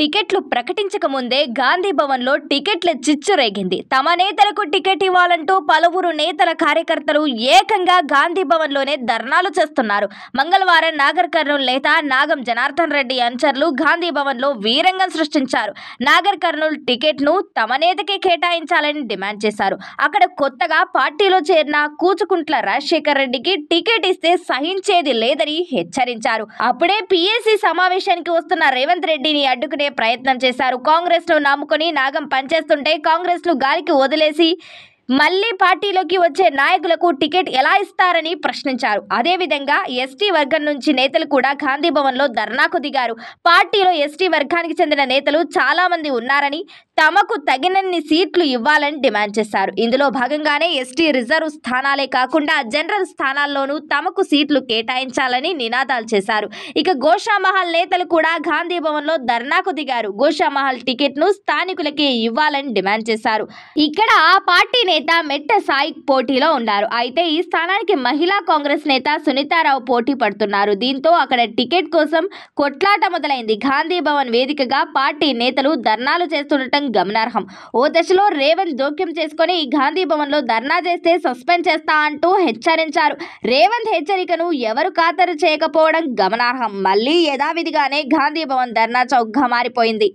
టికెట్లు ప్రకటించక ముందే గాంధీ భవన్లో టికెట్ల చిచ్చు రేగింది తమ నేతలకు టికెట్ ఇవ్వాలంటూ పలువురు నేతల కార్యకర్తలు ఏకంగా గాంధీ భవన్లోనే ధర్నాలు చేస్తున్నారు మంగళవారం నాగర్ కర్నూలు నేత నాగం జనార్దన్ రెడ్డి అనుచరులు గాంధీ భవన్లో వీరంగం సృష్టించారు నాగర్ కర్నూలు టికెట్ను తమ నేతకే కేటాయించాలని డిమాండ్ చేశారు అక్కడ కొత్తగా పార్టీలో చేరిన కూచుకుంట్ల రాజశేఖర్ రెడ్డికి టికెట్ ఇస్తే సహించేది లేదని హెచ్చరించారు అప్పుడే పిఎస్సి సమావేశానికి వస్తున్న రేవంత్ రెడ్డిని అడ్డుకుని తీసుకునే ప్రయత్నం చేశారు ను నమ్ముకొని నాగం పనిచేస్తుంటే కాంగ్రెస్ను గాలికి వదిలేసి మళ్ళీ పార్టీలోకి వచ్చే నాయకులకు టికెట్ ఎలా ఇస్తారని ప్రశ్నించారు అదేవిధంగా ఎస్టీ వర్గం నుంచి నేతలు కూడా గాంధీభవన్లో ధర్నాకు దిగారు పార్టీలో ఎస్టీ వర్గానికి చెందిన నేతలు చాలామంది ఉన్నారని తమకు తగినన్ని సీట్లు ఇవ్వాలని డిమాండ్ చేశారు ఇందులో భాగంగానే ఎస్టీ రిజర్వ్ స్థానాలే కాకుండా జనరల్ స్థానాల్లోనూ తమకు సీట్లు కేటాయించాలని నినాదాలు చేశారు ఇక గోషామహల్ నేతలు కూడా గాంధీ భవన్లో ధర్నాకు దిగారు గోషామహల్ ను స్థానికులకే ఇవ్వాలని డిమాండ్ చేశారు ఇక్కడ ఆ పార్టీ నేత మెట్ట సాయి పోటీలో ఉన్నారు అయితే ఈ స్థానానికి మహిళా కాంగ్రెస్ నేత సునీతారావు పోటీ పడుతున్నారు దీంతో అక్కడ టికెట్ కోసం కొట్లాట మొదలైంది గాంధీ భవన్ వేదికగా పార్టీ నేతలు ధర్నాలు చేస్తుండటం గమనార్హం ఓ దశలో రేవంత్ జోక్యం చేసుకుని గాంధీ భవన్లో ధర్నా చేస్తే సస్పెండ్ చేస్తా అంటూ హెచ్చరించారు రేవంత్ హెచ్చరికను ఎవరు ఖాతరు చేయకపోవడం గమనార్హం మళ్ళీ యథావిధిగానే గాంధీ భవన్ ధర్నా చౌక్గా మారిపోయింది